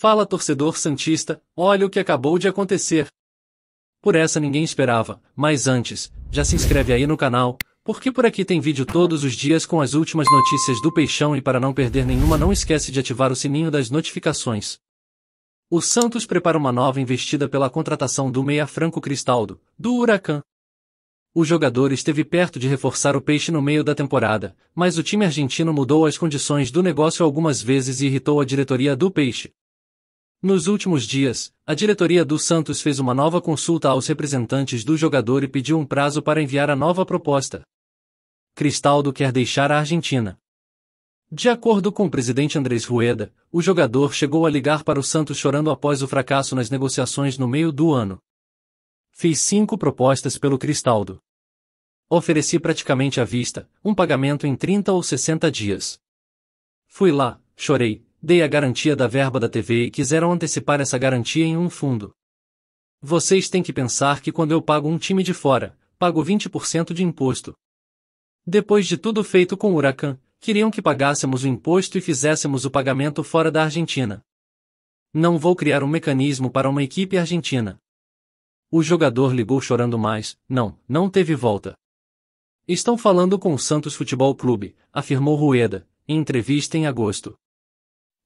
Fala torcedor Santista, olha o que acabou de acontecer. Por essa ninguém esperava, mas antes, já se inscreve aí no canal, porque por aqui tem vídeo todos os dias com as últimas notícias do Peixão e para não perder nenhuma não esquece de ativar o sininho das notificações. O Santos prepara uma nova investida pela contratação do meia Franco Cristaldo, do Huracan. O jogador esteve perto de reforçar o peixe no meio da temporada, mas o time argentino mudou as condições do negócio algumas vezes e irritou a diretoria do peixe, nos últimos dias, a diretoria do Santos fez uma nova consulta aos representantes do jogador e pediu um prazo para enviar a nova proposta. Cristaldo quer deixar a Argentina. De acordo com o presidente Andrés Rueda, o jogador chegou a ligar para o Santos chorando após o fracasso nas negociações no meio do ano. Fiz cinco propostas pelo Cristaldo. Ofereci praticamente à vista, um pagamento em 30 ou 60 dias. Fui lá, chorei, dei a garantia da verba da TV e quiseram antecipar essa garantia em um fundo. Vocês têm que pensar que quando eu pago um time de fora, pago 20% de imposto. Depois de tudo feito com o Huracan, queriam que pagássemos o imposto e fizéssemos o pagamento fora da Argentina. Não vou criar um mecanismo para uma equipe argentina. O jogador ligou chorando mais, não, não teve volta. Estão falando com o Santos Futebol Clube, afirmou Rueda, em entrevista em agosto.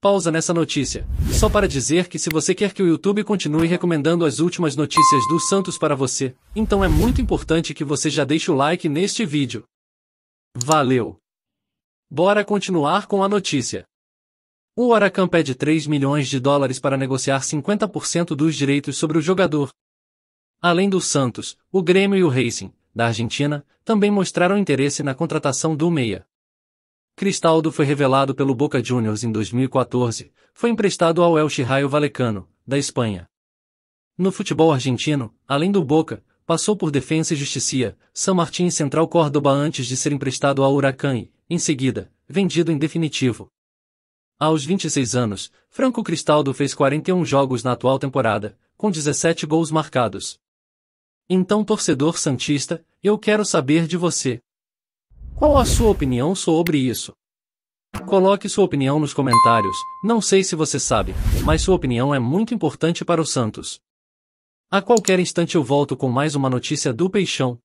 Pausa nessa notícia. Só para dizer que se você quer que o YouTube continue recomendando as últimas notícias do Santos para você, então é muito importante que você já deixe o like neste vídeo. Valeu! Bora continuar com a notícia. O Huracan pede 3 milhões de dólares para negociar 50% dos direitos sobre o jogador. Além do Santos, o Grêmio e o Racing, da Argentina, também mostraram interesse na contratação do Meia. Cristaldo foi revelado pelo Boca Juniors em 2014, foi emprestado ao El Chirraio Valecano, da Espanha. No futebol argentino, além do Boca, passou por Defensa e Justiça, San Martín e Central Córdoba antes de ser emprestado ao Huracan e, em seguida, vendido em definitivo. Aos 26 anos, Franco Cristaldo fez 41 jogos na atual temporada, com 17 gols marcados. Então, torcedor santista, eu quero saber de você. Qual a sua opinião sobre isso? Coloque sua opinião nos comentários, não sei se você sabe, mas sua opinião é muito importante para o Santos. A qualquer instante eu volto com mais uma notícia do Peixão,